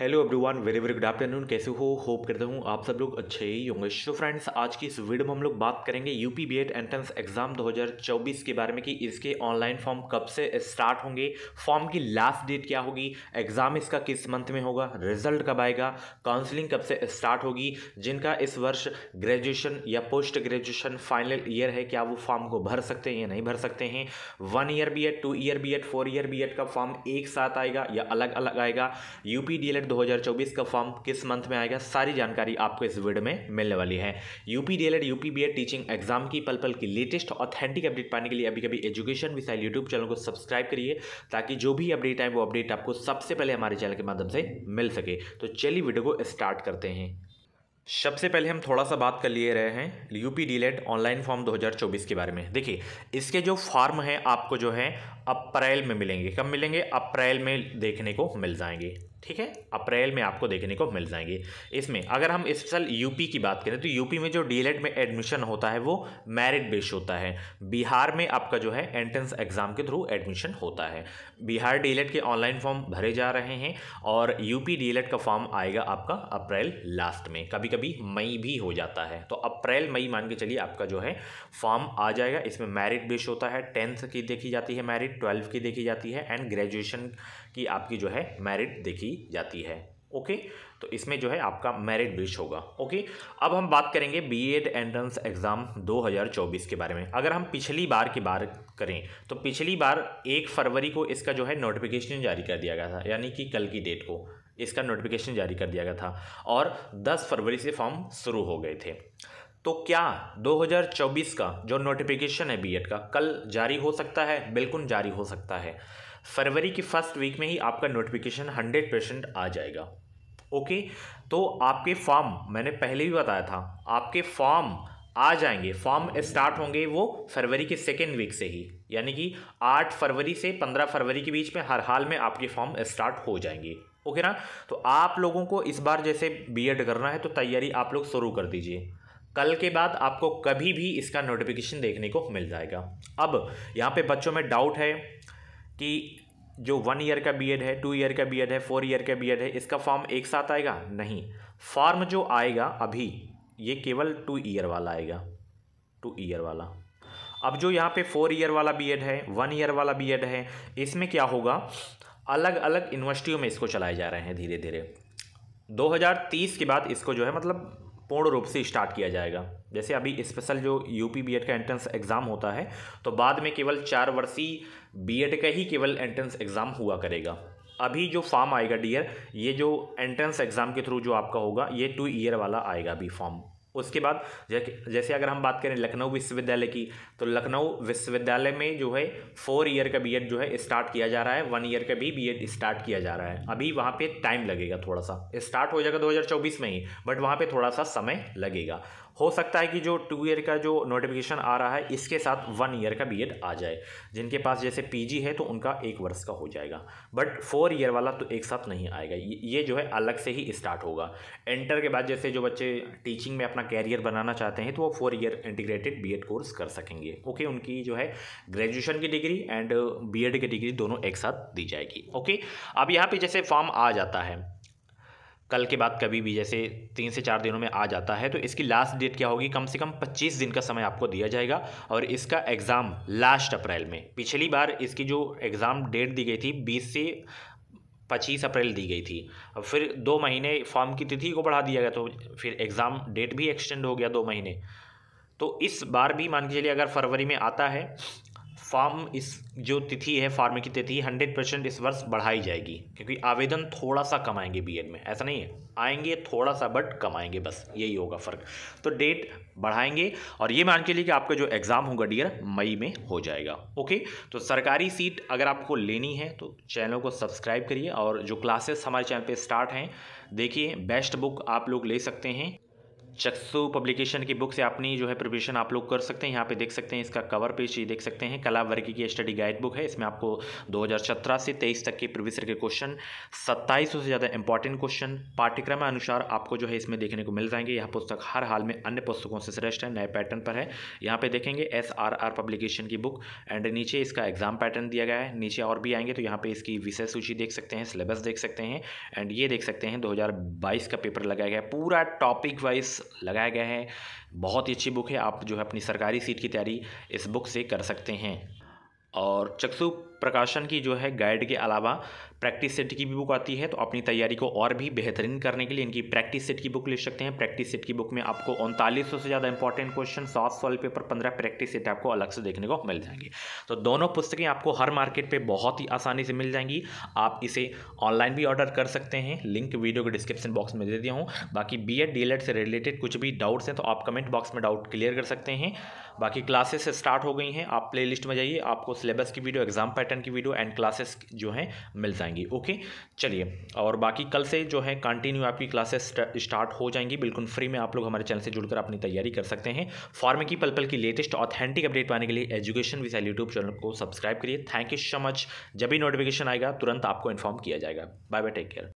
hello everyone very very good afternoon कैसे हो hope करता हूँ आप सब लोग अच्छे ही होंगे सो फ्रेंड्स आज की इस वीडियो में हम लोग बात करेंगे यूपी बीएड एंट्रेंस एग्जाम 2024 के बारे में कि इसके ऑनलाइन फॉर्म कब से स्टार्ट होंगे फॉर्म की लास्ट डेट क्या होगी एग्जाम इसका किस मंथ में होगा रिजल्ट कब आएगा काउंसिलिंग कब से स्टार्ट होगी जिनका इस वर्ष ग्रेजुएशन या पोस्ट ग्रेजुएशन फाइनल ईयर है क्या वो फॉर्म को भर सकते हैं या नहीं भर सकते हैं one year B Ed two year B Ed four year B Ed का फॉर्म एक साथ आएगा या अलग अलग आएगा यूपी डी 2024 का फॉर्म किस मंथ में आएगा सारी जानकारी आपको इस वीडियो में मिलने वाली है UP DElEd UP BEd teaching exam की पल पल की लेटेस्ट ऑथेंटिक अपडेट पाने के लिए अभी कभी एजुकेशन विसाइल यूट्यूब चैनल को सब्सक्राइब करिए ताकि जो भी अपडेट आए वो अपडेट आपको सबसे पहले हमारे चैनल के माध्यम से मिल सके तो चलिए वीडियो को स्टार्ट करते हैं सबसे पहले हम थोड़ा सा बात कर लिए रहे हैं यूपी डीलेट ऑनलाइन फॉर्म 2024 के बारे में देखिए इसके जो फॉर्म हैं आपको जो है अप्रैल में मिलेंगे कब मिलेंगे अप्रैल में देखने को मिल जाएंगे ठीक है अप्रैल में आपको देखने को मिल जाएंगे इसमें अगर हम स्पेशल यूपी की बात करें तो यूपी में जो डीएलएड में एडमिशन होता है वो मेरिट बेस्ड होता है बिहार में आपका जो है एंट्रेंस एग्जाम के थ्रू एडमिशन होता है बिहार डीएलएड के ऑनलाइन फॉर्म भरे जा रहे हैं और यूपी डीएलएड का फॉर्म आएगा आपका अप्रैल लास्ट में कभी कभी मई भी हो जाता है तो अप्रैल मई मान के चलिए आपका जो है फॉर्म आ जाएगा इसमें मैरिट बेस्ड होता है टेंथ की देखी जाती है मैरिट ट्वेल्थ की देखी जाती है एंड ग्रेजुएशन कि आपकी जो है मेरिट देखी जाती है ओके तो इसमें जो है आपका मेरिट बेस्ड होगा ओके अब हम बात करेंगे बी एड एंट्रेंस एग्ज़ाम 2024 के बारे में अगर हम पिछली बार की बार करें तो पिछली बार एक फरवरी को इसका जो है नोटिफिकेशन जारी कर दिया गया था यानी कि कल की डेट को इसका नोटिफिकेशन जारी कर दिया गया था और 10 फरवरी से फॉर्म शुरू हो गए थे तो क्या 2024 का जो नोटिफिकेशन है बीएड का कल जारी हो सकता है बिल्कुल जारी हो सकता है फरवरी की फर्स्ट वीक में ही आपका नोटिफिकेशन हंड्रेड परसेंट आ जाएगा ओके तो आपके फॉर्म मैंने पहले भी बताया था आपके फॉर्म आ जाएंगे फॉर्म स्टार्ट होंगे वो फरवरी के सेकेंड वीक से ही यानी कि आठ फरवरी से पंद्रह फरवरी के बीच में हर हाल में आपके फॉर्म स्टार्ट हो जाएंगे ओके ना तो आप लोगों को इस बार जैसे बी करना है तो तैयारी आप लोग शुरू कर दीजिए कल के बाद आपको कभी भी इसका नोटिफिकेशन देखने को मिल जाएगा अब यहाँ पे बच्चों में डाउट है कि जो वन ईयर का बीएड है टू ईयर का बीएड है फोर ईयर का बीएड है इसका फॉर्म एक साथ आएगा नहीं फॉर्म जो आएगा अभी ये केवल टू ईयर वाला आएगा टू ईयर वाला अब जो यहाँ पे फोर ईयर वाला बीएड है वन ईयर वाला बीएड है इसमें क्या होगा अलग अलग यूनिवर्सिटियों में इसको चलाए जा रहे हैं धीरे धीरे 2030 के बाद इसको जो है मतलब पूर्ण रूप से स्टार्ट किया जाएगा जैसे अभी स्पेशल जो यूपी बीएड का एंट्रेंस एग्ज़ाम होता है तो बाद में केवल चार वर्षीय बीएड का ही केवल एंट्रेंस एग्ज़ाम हुआ करेगा अभी जो फॉर्म आएगा डियर ये जो एंट्रेंस एग्ज़ाम के थ्रू जो आपका होगा ये टू ईयर वाला आएगा अभी फॉर्म उसके बाद जैसे अगर हम बात करें लखनऊ विश्वविद्यालय की तो लखनऊ विश्वविद्यालय में जो है फोर ईयर का बीएड जो है स्टार्ट किया जा रहा है वन ईयर का भी बीएड स्टार्ट किया जा रहा है अभी वहाँ पे टाइम लगेगा थोड़ा सा स्टार्ट हो जाएगा 2024 में ही बट वहाँ पे थोड़ा सा समय लगेगा हो सकता है कि जो टू ईयर का जो नोटिफिकेशन आ रहा है इसके साथ वन ईयर का बी आ जाए जिनके पास जैसे पी है तो उनका एक वर्ष का हो जाएगा बट फोर ईयर वाला तो एक साथ नहीं आएगा ये जो है अलग से ही स्टार्ट होगा इंटर के बाद जैसे जो बच्चे टीचिंग में अपना कैरियर बनाना चाहते हैं तो वो four year integrated B course कर सकेंगे ओके उनकी जो है ग्रेजुएशन की डिग्री एंड बी की डिग्री दोनों एक साथ दी जाएगी ओके अब यहाँ पर जैसे फॉर्म आ जाता है कल के बाद कभी भी जैसे तीन से चार दिनों में आ जाता है तो इसकी लास्ट डेट क्या होगी कम से कम 25 दिन का समय आपको दिया जाएगा और इसका एग्ज़ाम लास्ट अप्रैल में पिछली बार इसकी जो एग्ज़ाम डेट दी गई थी 20 से पच्चीस अप्रैल दी गई थी अब फिर दो महीने फॉर्म की तिथि को बढ़ा दिया गया तो फिर एग्ज़ाम डेट भी एक्सटेंड हो गया दो महीने तो इस बार भी मान के चलिए अगर फरवरी में आता है फार्म इस जो तिथि है फार्म की तिथि हंड्रेड परसेंट इस वर्ष बढ़ाई जाएगी क्योंकि आवेदन थोड़ा सा कमाएंगे आएंगे बी में ऐसा नहीं है आएंगे थोड़ा सा बट कमाएंगे बस यही होगा फ़र्क तो डेट बढ़ाएंगे और ये मान के लिए कि आपका जो एग्ज़ाम होगा डियर मई में हो जाएगा ओके तो सरकारी सीट अगर आपको लेनी है तो चैनल को सब्सक्राइब करिए और जो क्लासेस हमारे चैनल पर स्टार्ट हैं देखिए बेस्ट बुक आप लोग ले सकते हैं चक्सु पब्लिकेशन की बुक से अपनी जो है प्रिपरेशन आप लोग कर सकते हैं यहाँ पे देख सकते हैं इसका कवर पेज ये देख सकते हैं कला वर्ग की स्टडी गाइड बुक है इसमें आपको 2017 से 23 तक के प्रीवियस के क्वेश्चन 2700 से ज़्यादा इंपॉर्टेंट क्वेश्चन पाठ्यक्रम अनुसार आपको जो है इसमें देखने को मिल जाएंगे यह पुस्तक हर हाल में अन्य पुस्तकों से श्रेष्ठ है नए पैटर्न पर है यहाँ पर देखेंगे एस पब्लिकेशन की बुक एंड नीचे इसका एग्जाम पैटर्न दिया गया है नीचे और भी आएंगे तो यहाँ पर इसकी विषय सूची देख सकते हैं सिलेबस देख सकते हैं एंड ये देख सकते हैं दो का पेपर लगाया गया है पूरा टॉपिक वाइज लगाया गया है बहुत ही अच्छी बुक है आप जो है अपनी सरकारी सीट की तैयारी इस बुक से कर सकते हैं और चक्षु प्रकाशन की जो है गाइड के अलावा प्रैक्टिस सेट की भी बुक आती है तो अपनी तैयारी को और भी बेहतरीन करने के लिए इनकी प्रैक्टिस सेट की बुक ले सकते हैं प्रैक्टिस सेट की बुक में आपको उनतालीस से ज़्यादा इंपॉर्टेंट क्वेश्चन सात सॉल्व पेपर पंद्रह प्रैक्टिस सेट आपको अलग से देखने को मिल जाएंगे तो दोनों पुस्तकें आपको हर मार्केट पर बहुत ही आसानी से मिल जाएंगी आप इसे ऑनलाइन भी ऑर्डर कर सकते हैं लिंक वीडियो के डिस्क्रिप्शन बॉक्स में दे दिया हूँ बाकी बी एड डी से रिलेटेड कुछ भी डाउट्स हैं तो आप कमेंट बॉक्स में डाउट क्लियर कर सकते हैं बाकी क्लासेस स्टार्ट हो गई हैं आप प्ले में जाइए आपको सिलेबस की वीडियो एग्जाम पैटर्न पैटर्न की वीडियो एंड क्लासेस जो हैं मिल जाएंगी ओके चलिए और बाकी कल से जो है कंटिन्यू आपकी क्लासेस स्टार्ट हो जाएंगी बिल्कुल फ्री में आप लोग हमारे चैनल से जुड़कर अपनी तैयारी कर सकते हैं फार्मे की पल पल की लेटेस्ट ऑथेंटिक अपडेट पाने के लिए एजुकेशन विशाल यूट्यूब चैनल को सब्सक्राइब करिए थैंक यू सो मच जब भी नोटिफिकेशन आएगा तुरंत आपको इन्फॉर्म किया जाएगा बाय बाय टेक केयर